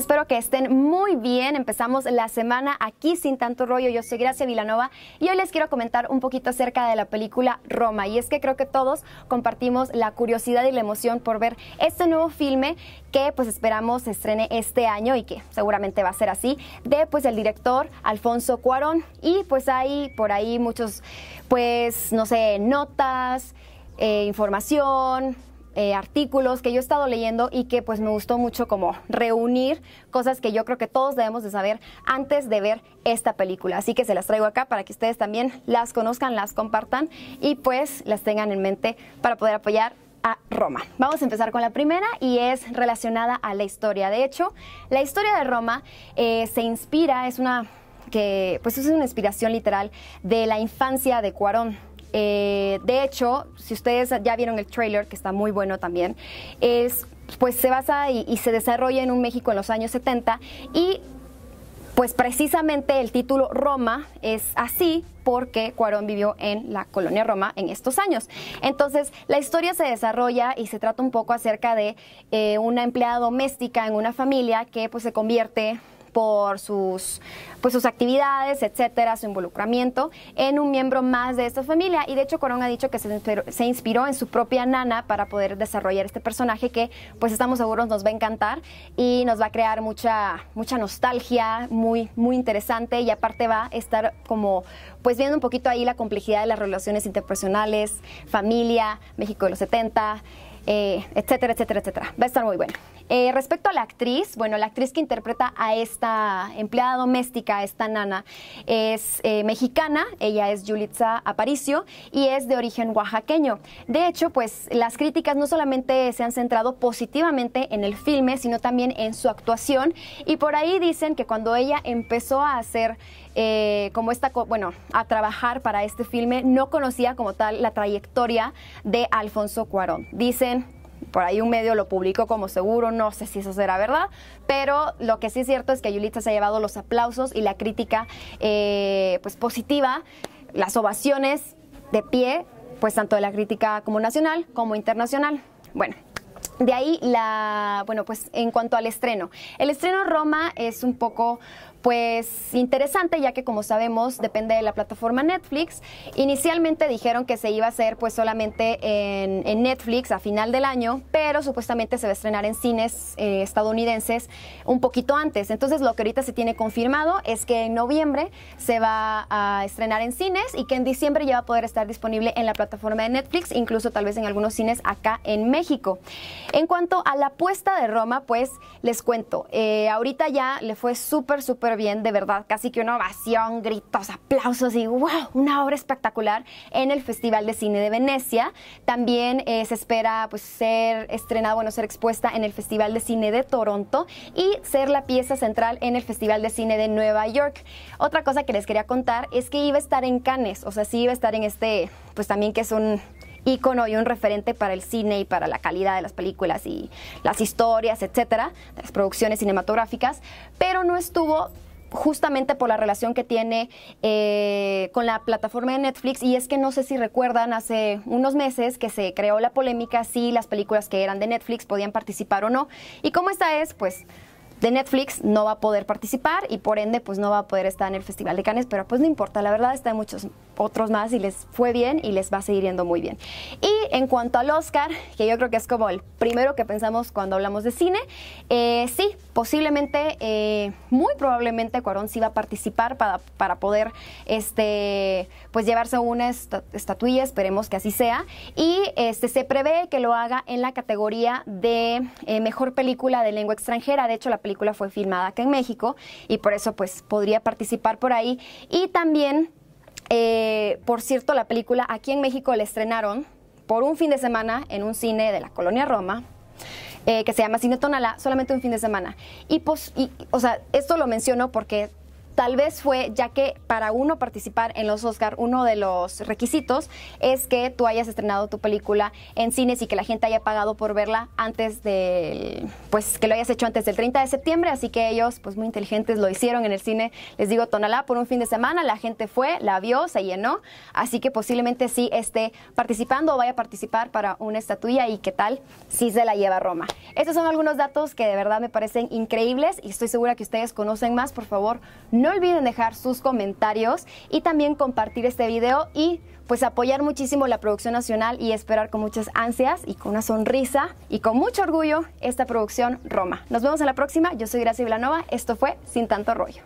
espero que estén muy bien. Empezamos la semana aquí sin tanto rollo. Yo soy Gracia Vilanova y hoy les quiero comentar un poquito acerca de la película Roma. Y es que creo que todos compartimos la curiosidad y la emoción por ver este nuevo filme que pues esperamos estrene este año y que seguramente va a ser así, de pues el director Alfonso Cuarón. Y pues hay por ahí muchos pues no sé, notas, eh, información, eh, artículos que yo he estado leyendo y que pues me gustó mucho como reunir cosas que yo creo que todos debemos de saber antes de ver esta película. Así que se las traigo acá para que ustedes también las conozcan, las compartan y pues las tengan en mente para poder apoyar a Roma. Vamos a empezar con la primera y es relacionada a la historia. De hecho, la historia de Roma eh, se inspira, es una que pues es una inspiración literal de la infancia de Cuarón eh, de hecho, si ustedes ya vieron el trailer, que está muy bueno también, es pues se basa y, se desarrolla en un México en los años 70 y pues precisamente el título Roma es así porque Cuarón vivió en la colonia Roma en estos años. Entonces, la historia se desarrolla y se trata un poco acerca de eh, una empleada doméstica en una familia que pues se convierte por sus, pues, sus actividades, etcétera, su involucramiento en un miembro más de esta familia. Y de hecho, Corón ha dicho que se inspiró, en su propia nana para poder desarrollar este personaje que, pues, estamos seguros nos va a encantar y nos va a crear mucha, mucha nostalgia, muy, muy interesante. Y aparte va a estar como, pues, viendo un poquito ahí la complejidad de las relaciones interpersonales, familia, México de los 70. Eh, etcétera, etcétera, etcétera. Va a estar muy bueno. Eh, respecto a la actriz, bueno, la actriz que interpreta a esta empleada doméstica, esta nana, es eh, mexicana, ella es Yulitza Aparicio y es de origen oaxaqueño. De hecho, pues las críticas no solamente se han centrado positivamente en el filme, sino también en su actuación y por ahí dicen que cuando ella empezó a hacer como esta, bueno, a trabajar para este filme, no conocía como tal la trayectoria de Alfonso Cuarón. Dicen por ahí un medio lo publicó como seguro, no sé si eso será verdad, pero lo que sí es cierto es que Yulita se ha llevado los aplausos y la crítica eh, pues positiva, las ovaciones de pie, pues tanto de la crítica como nacional como internacional. Bueno, de ahí la, bueno, pues en cuanto al estreno. El estreno Roma es un poco pues interesante, ya que como sabemos depende de la plataforma Netflix. Inicialmente dijeron que se iba a hacer pues solamente en, Netflix a final del año, pero supuestamente se va a estrenar en cines eh, estadounidenses un poquito antes. Entonces lo que ahorita se tiene confirmado es que en noviembre se va a estrenar en cines y que en diciembre ya va a poder estar disponible en la plataforma de Netflix, incluso tal vez en algunos cines acá en México. En cuanto a la apuesta de Roma, pues les cuento, eh, ahorita ya le fue súper, súper bien, de verdad, casi que una ovación, gritos, aplausos y wow, una obra espectacular en el Festival de Cine de Venecia. También eh, se espera pues, ser estrenada, bueno, ser expuesta en el Festival de Cine de Toronto y ser la pieza central en el Festival de Cine de Nueva York. Otra cosa que les quería contar es que iba a estar en Cannes, o sea, sí iba a estar en este, pues también que es un ícono y un referente para el cine y para la calidad de las películas y las historias, etcétera, de las producciones cinematográficas, pero no estuvo justamente por la relación que tiene eh, con la plataforma de Netflix. Y es que no sé si recuerdan hace unos meses que se creó la polémica si las películas que eran de Netflix podían participar o no. Y cómo esta es, pues de Netflix no va a poder participar y por ende pues no va a poder estar en el Festival de Cannes, pero pues no importa, la verdad está en muchos otros más y les fue bien y les va a seguir yendo muy bien. Y en cuanto al Oscar, que yo creo que es como el primero que pensamos cuando hablamos de cine, eh, sí, posiblemente, eh, muy probablemente Cuarón sí va a participar para, poder este, pues llevarse una estatuilla, esperemos que así sea, y este, se prevé que lo haga en la categoría de eh, mejor película de lengua extranjera, de hecho la película película fue filmada acá en México y por eso pues podría participar por ahí. Y también, eh, por cierto, la película aquí en México la estrenaron por un fin de semana en un cine de la colonia Roma. Eh, que se llama Cine Tonalá, solamente un fin de semana. Y, pues, y, o sea, esto lo menciono porque Tal vez fue ya que para uno participar en los Oscar, uno de los requisitos es que tú hayas estrenado tu película en cines y que la gente haya pagado por verla antes de pues que lo hayas hecho antes del 30 de septiembre, así que ellos, pues muy inteligentes, lo hicieron en el cine, les digo, Tonalá, por un fin de semana, la gente fue, la vio, se llenó, así que posiblemente sí esté participando o vaya a participar para una estatuilla y qué tal si se la lleva Roma. Estos son algunos datos que de verdad me parecen increíbles y estoy segura que ustedes conocen más, por favor, no no olviden dejar sus comentarios y también compartir este video y pues apoyar muchísimo la producción nacional y esperar con muchas ansias y con una sonrisa y con mucho orgullo esta producción Roma. Nos vemos en la próxima. Yo soy Gracia Iblanova. Esto fue Sin tanto rollo.